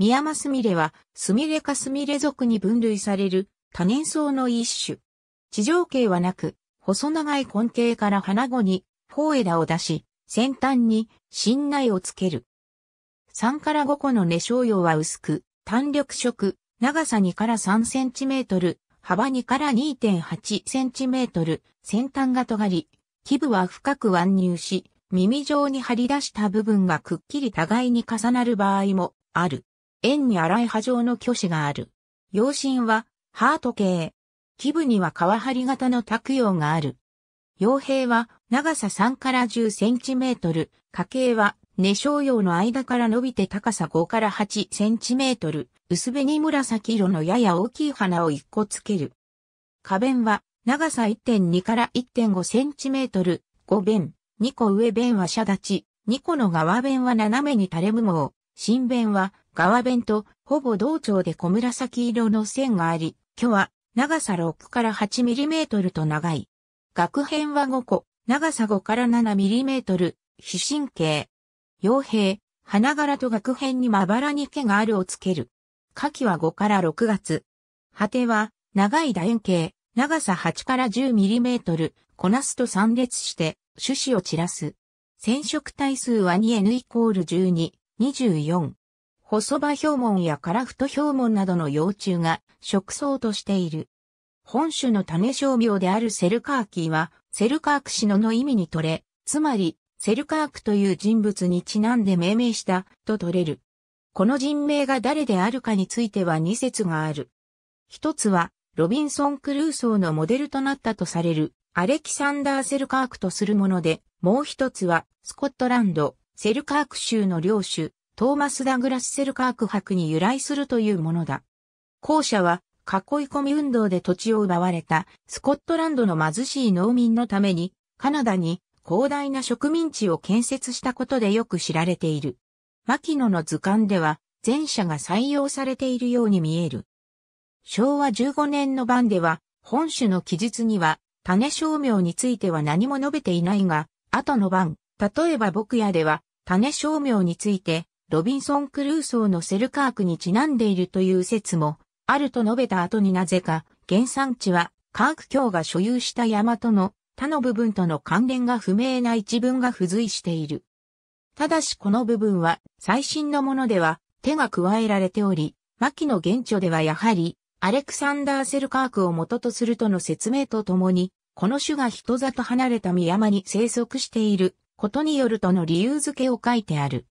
ミヤマスミレは、スミレかスミレ属に分類される多年草の一種。地上茎はなく、細長い根茎から花後に、頬枝を出し、先端に、新内をつける。3から5個の根小葉は薄く、単緑色、長さ2から3センチメートル、幅2から2.8センチメートル、先端が尖り、基部は深く腕入し、耳状に張り出した部分がくっきり互いに重なる場合もある。円に荒い波状の巨子がある。陽針は、ハート形。基部には皮張り型の卓葉がある。傭兵は長さ3から10センチメートル、家系は根小葉の間から伸びて高さ5から8センチメートル、薄紅紫色のやや大きい花を1個つける。花弁は長さ1.2から1.5センチメートル、5弁、2個上弁は遮立ち、2個の側弁は斜めに垂れ無毛、新弁は、側弁と、ほぼ同調で小紫色の線があり、巨は、長さ6から8ミリメートルと長い。額辺は5個、長さ5から7ミリメートル、非神経。傭兵、花柄と額辺にまばらに毛があるをつける。下記は5から6月。果ては、長い楕円形、長さ8から10ミリメートル、こなすと散列して、種子を散らす。染色体数は 2n イコール12、24。細葉表門やカラフト表門などの幼虫が食草としている。本種の種商病であるセルカーキーは、セルカーク氏のの意味にとれ、つまり、セルカークという人物にちなんで命名した、と取れる。この人名が誰であるかについては2説がある。一つは、ロビンソン・クルーソーのモデルとなったとされる、アレキサンダー・セルカークとするもので、もう一つは、スコットランド、セルカーク州の領主、トーマス・ダグラス・セルカーク博に由来するというものだ。後者は、囲い込み運動で土地を奪われたスコットランドの貧しい農民のために、カナダに広大な植民地を建設したことでよく知られている。牧野の図鑑では、前者が採用されているように見える。昭和15年の版では、本種の記述には、種商名については何も述べていないが、後の版、例えば牧野では、種商名について、ロビンソン・クルーソーのセルカークにちなんでいるという説も、あると述べた後になぜか、原産地は、カーク教が所有した山との他の部分との関連が不明な一文が付随している。ただしこの部分は最新のものでは手が加えられており、牧野現著ではやはりアレクサンダー・セルカークを元とするとの説明とともに、この種が人里離れた深山に生息していることによるとの理由付けを書いてある。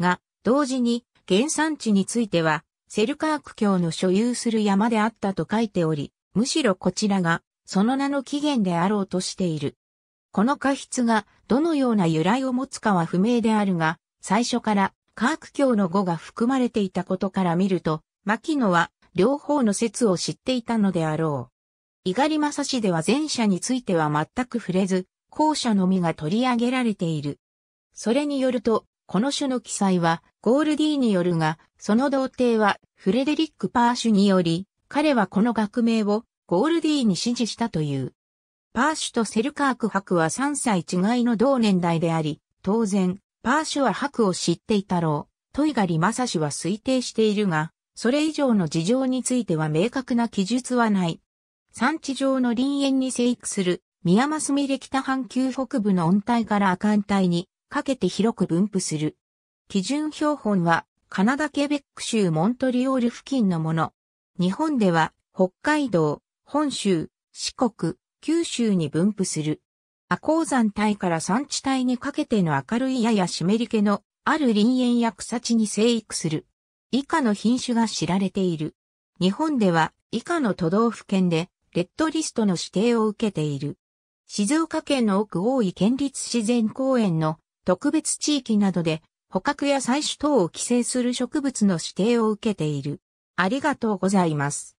が、同時に、原産地については、セルカーク教の所有する山であったと書いており、むしろこちらが、その名の起源であろうとしている。この過失が、どのような由来を持つかは不明であるが、最初から、カーク教の語が含まれていたことから見ると、牧野は、両方の説を知っていたのであろう。猪狩正氏では前者については全く触れず、後者のみが取り上げられている。それによると、この種の記載は、ゴールディーによるが、その童貞は、フレデリック・パーシュにより、彼はこの学名を、ゴールディーに指示したという。パーシュとセルカーク博は3歳違いの同年代であり、当然、パーシュは博を知っていたろう、トイガリ・マサシは推定しているが、それ以上の事情については明確な記述はない。産地上の林園に生育する宮スミレ北半球北部の温帯から亜寒帯にかけて広く分布する。基準標本はカナダケベック州モントリオール付近のもの。日本では北海道、本州、四国、九州に分布する。亜高山帯から山地帯にかけての明るいやや湿り気のある林園や草地に生育する。以下の品種が知られている。日本では以下の都道府県でレッドリストの指定を受けている。静岡県の奥大井県立自然公園の特別地域などで捕獲や採取等を規制する植物の指定を受けている。ありがとうございます。